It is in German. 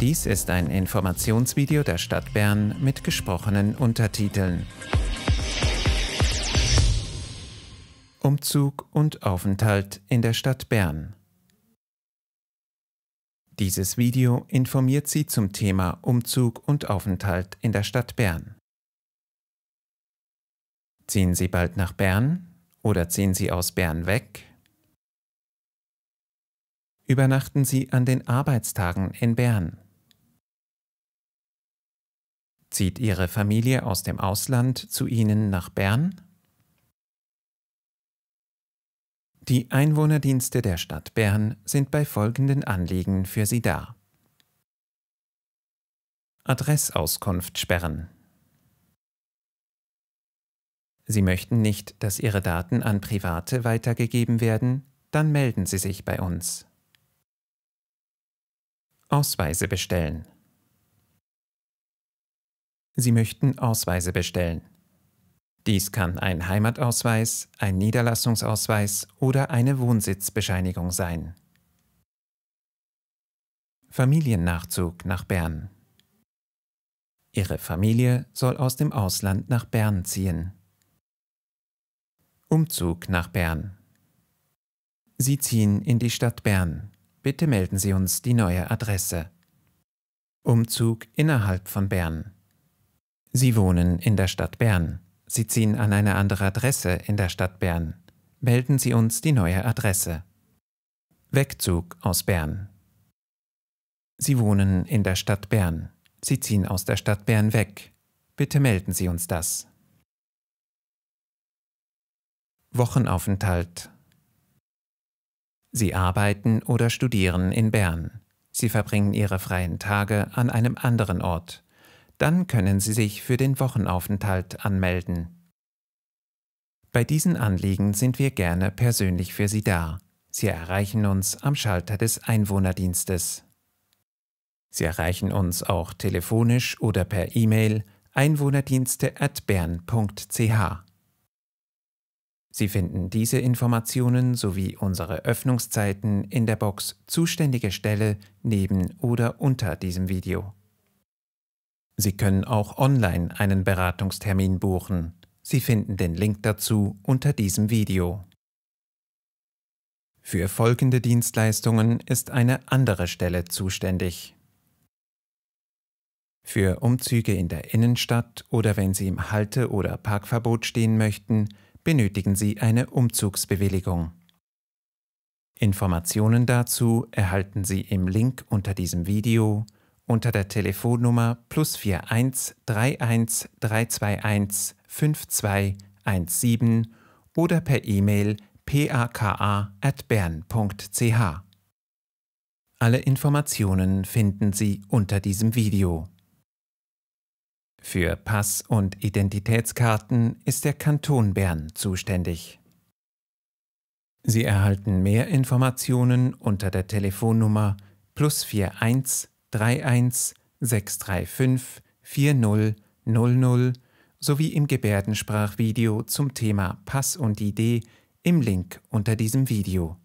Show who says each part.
Speaker 1: Dies ist ein Informationsvideo der Stadt Bern mit gesprochenen Untertiteln. Umzug und Aufenthalt in der Stadt Bern. Dieses Video informiert Sie zum Thema Umzug und Aufenthalt in der Stadt Bern. Ziehen Sie bald nach Bern oder ziehen Sie aus Bern weg? Übernachten Sie an den Arbeitstagen in Bern. Zieht Ihre Familie aus dem Ausland zu Ihnen nach Bern? Die Einwohnerdienste der Stadt Bern sind bei folgenden Anliegen für Sie da. Adressauskunft sperren. Sie möchten nicht, dass Ihre Daten an Private weitergegeben werden? Dann melden Sie sich bei uns. Ausweise bestellen. Sie möchten Ausweise bestellen. Dies kann ein Heimatausweis, ein Niederlassungsausweis oder eine Wohnsitzbescheinigung sein. Familiennachzug nach Bern. Ihre Familie soll aus dem Ausland nach Bern ziehen. Umzug nach Bern. Sie ziehen in die Stadt Bern. Bitte melden Sie uns die neue Adresse. Umzug innerhalb von Bern. Sie wohnen in der Stadt Bern. Sie ziehen an eine andere Adresse in der Stadt Bern. Melden Sie uns die neue Adresse. Wegzug aus Bern. Sie wohnen in der Stadt Bern. Sie ziehen aus der Stadt Bern weg. Bitte melden Sie uns das. Wochenaufenthalt. Sie arbeiten oder studieren in Bern. Sie verbringen ihre freien Tage an einem anderen Ort. Dann können Sie sich für den Wochenaufenthalt anmelden. Bei diesen Anliegen sind wir gerne persönlich für Sie da. Sie erreichen uns am Schalter des Einwohnerdienstes. Sie erreichen uns auch telefonisch oder per E-Mail einwohnerdienste@bern.ch. Sie finden diese Informationen sowie unsere Öffnungszeiten in der Box Zuständige Stelle neben oder unter diesem Video. Sie können auch online einen Beratungstermin buchen. Sie finden den Link dazu unter diesem Video. Für folgende Dienstleistungen ist eine andere Stelle zuständig. Für Umzüge in der Innenstadt oder wenn Sie im Halte- oder Parkverbot stehen möchten, benötigen Sie eine Umzugsbewilligung. Informationen dazu erhalten Sie im Link unter diesem Video unter der Telefonnummer plus 41 31 321 5217 oder per E-Mail paka.bern.ch. Alle Informationen finden Sie unter diesem Video. Für Pass- und Identitätskarten ist der Kanton Bern zuständig. Sie erhalten mehr Informationen unter der Telefonnummer plus 41 31 635 4000 sowie im Gebärdensprachvideo zum Thema Pass und Idee im Link unter diesem Video.